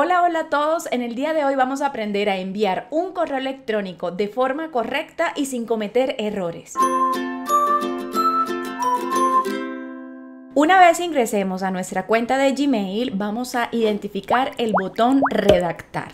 Hola, hola a todos. En el día de hoy vamos a aprender a enviar un correo electrónico de forma correcta y sin cometer errores. Una vez ingresemos a nuestra cuenta de Gmail, vamos a identificar el botón redactar.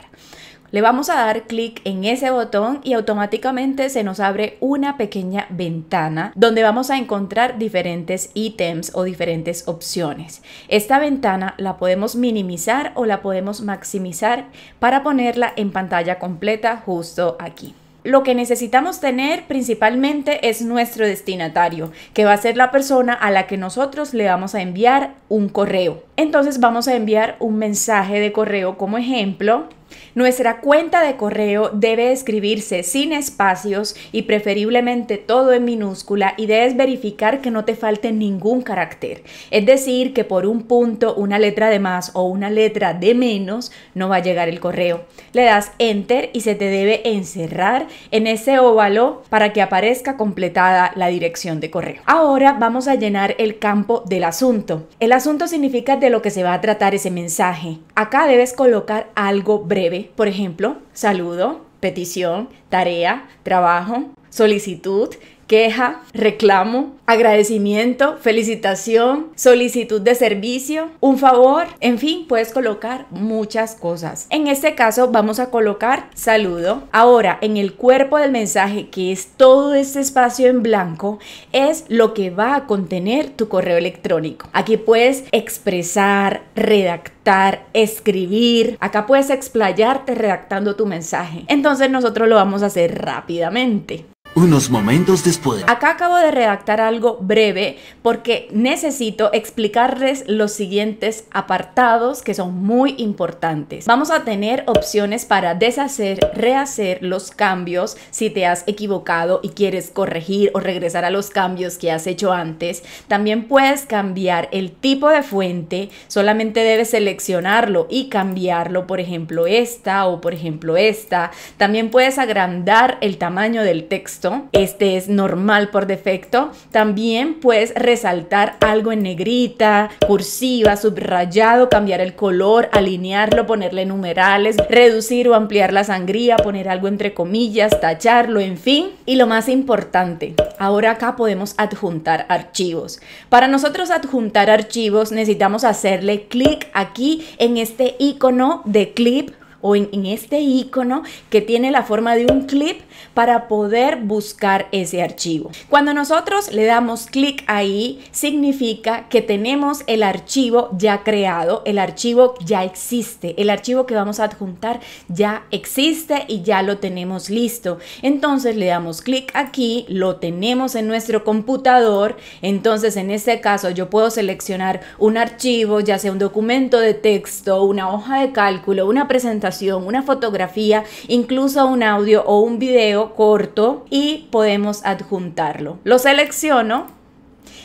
Le vamos a dar clic en ese botón y automáticamente se nos abre una pequeña ventana donde vamos a encontrar diferentes ítems o diferentes opciones. Esta ventana la podemos minimizar o la podemos maximizar para ponerla en pantalla completa justo aquí lo que necesitamos tener principalmente es nuestro destinatario, que va a ser la persona a la que nosotros le vamos a enviar un correo. Entonces vamos a enviar un mensaje de correo como ejemplo nuestra cuenta de correo debe escribirse sin espacios y preferiblemente todo en minúscula y debes verificar que no te falte ningún carácter. Es decir, que por un punto, una letra de más o una letra de menos no va a llegar el correo. Le das enter y se te debe encerrar en ese óvalo para que aparezca completada la dirección de correo. Ahora vamos a llenar el campo del asunto. El asunto significa de lo que se va a tratar ese mensaje. Acá debes colocar algo breve por ejemplo, saludo, petición, tarea, trabajo, solicitud, queja, reclamo, agradecimiento, felicitación, solicitud de servicio, un favor, en fin, puedes colocar muchas cosas. En este caso vamos a colocar saludo. Ahora, en el cuerpo del mensaje, que es todo este espacio en blanco, es lo que va a contener tu correo electrónico. Aquí puedes expresar, redactar, escribir. Acá puedes explayarte redactando tu mensaje. Entonces nosotros lo vamos a hacer rápidamente unos momentos después. Acá acabo de redactar algo breve porque necesito explicarles los siguientes apartados que son muy importantes. Vamos a tener opciones para deshacer, rehacer los cambios si te has equivocado y quieres corregir o regresar a los cambios que has hecho antes. También puedes cambiar el tipo de fuente, solamente debes seleccionarlo y cambiarlo, por ejemplo, esta o por ejemplo esta. También puedes agrandar el tamaño del texto este es normal por defecto. También puedes resaltar algo en negrita, cursiva, subrayado, cambiar el color, alinearlo, ponerle numerales, reducir o ampliar la sangría, poner algo entre comillas, tacharlo, en fin. Y lo más importante, ahora acá podemos adjuntar archivos. Para nosotros adjuntar archivos necesitamos hacerle clic aquí en este icono de clip o en, en este icono que tiene la forma de un clip para poder buscar ese archivo. Cuando nosotros le damos clic ahí, significa que tenemos el archivo ya creado, el archivo ya existe, el archivo que vamos a adjuntar ya existe y ya lo tenemos listo. Entonces le damos clic aquí, lo tenemos en nuestro computador, entonces en este caso yo puedo seleccionar un archivo, ya sea un documento de texto, una hoja de cálculo, una presentación, una fotografía, incluso un audio o un video corto y podemos adjuntarlo. Lo selecciono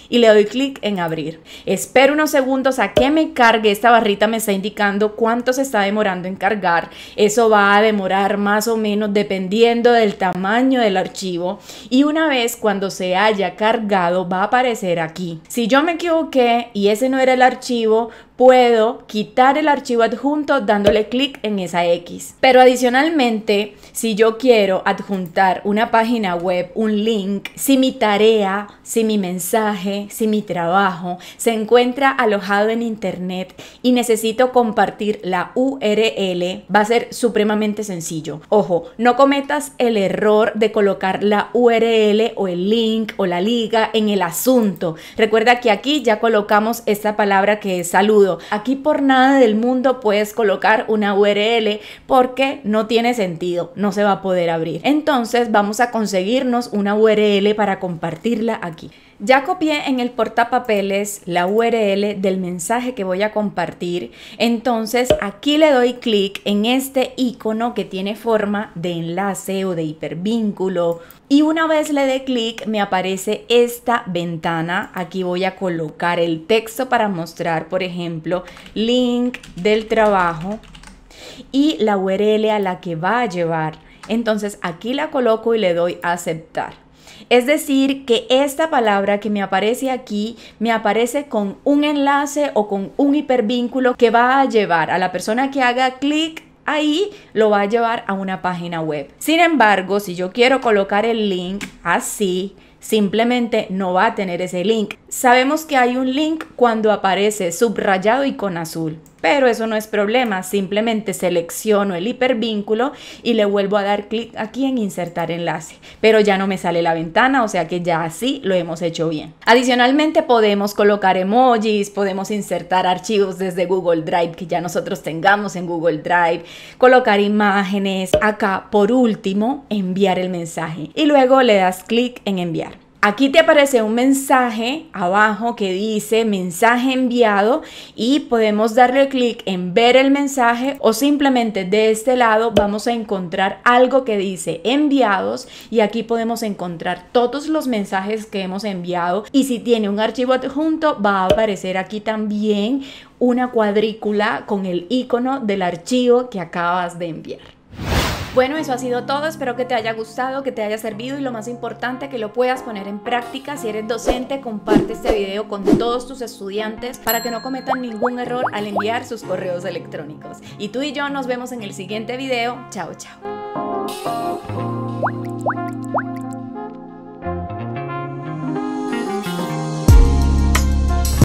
y le doy clic en abrir. Espero unos segundos a que me cargue. Esta barrita me está indicando cuánto se está demorando en cargar. Eso va a demorar más o menos dependiendo del tamaño del archivo. Y una vez cuando se haya cargado va a aparecer aquí. Si yo me equivoqué y ese no era el archivo, puedo quitar el archivo adjunto dándole clic en esa X. Pero adicionalmente, si yo quiero adjuntar una página web, un link, si mi tarea, si mi mensaje, si mi trabajo se encuentra alojado en Internet y necesito compartir la URL, va a ser supremamente sencillo. Ojo, no cometas el error de colocar la URL o el link o la liga en el asunto. Recuerda que aquí ya colocamos esta palabra que es saludo. Aquí por nada del mundo puedes colocar una URL porque no tiene sentido, no se va a poder abrir. Entonces vamos a conseguirnos una URL para compartirla aquí. Ya copié en el portapapeles la URL del mensaje que voy a compartir, entonces aquí le doy clic en este icono que tiene forma de enlace o de hipervínculo y una vez le dé clic me aparece esta ventana, aquí voy a colocar el texto para mostrar por ejemplo link del trabajo y la URL a la que va a llevar, entonces aquí la coloco y le doy a aceptar. Es decir, que esta palabra que me aparece aquí me aparece con un enlace o con un hipervínculo que va a llevar a la persona que haga clic ahí lo va a llevar a una página web. Sin embargo, si yo quiero colocar el link así, simplemente no va a tener ese link. Sabemos que hay un link cuando aparece subrayado y con azul. Pero eso no es problema, simplemente selecciono el hipervínculo y le vuelvo a dar clic aquí en insertar enlace. Pero ya no me sale la ventana, o sea que ya así lo hemos hecho bien. Adicionalmente podemos colocar emojis, podemos insertar archivos desde Google Drive que ya nosotros tengamos en Google Drive, colocar imágenes, acá por último enviar el mensaje y luego le das clic en enviar. Aquí te aparece un mensaje abajo que dice mensaje enviado y podemos darle clic en ver el mensaje o simplemente de este lado vamos a encontrar algo que dice enviados y aquí podemos encontrar todos los mensajes que hemos enviado y si tiene un archivo adjunto va a aparecer aquí también una cuadrícula con el icono del archivo que acabas de enviar. Bueno, eso ha sido todo. Espero que te haya gustado, que te haya servido y lo más importante, que lo puedas poner en práctica. Si eres docente, comparte este video con todos tus estudiantes para que no cometan ningún error al enviar sus correos electrónicos. Y tú y yo nos vemos en el siguiente video. Chao, chao.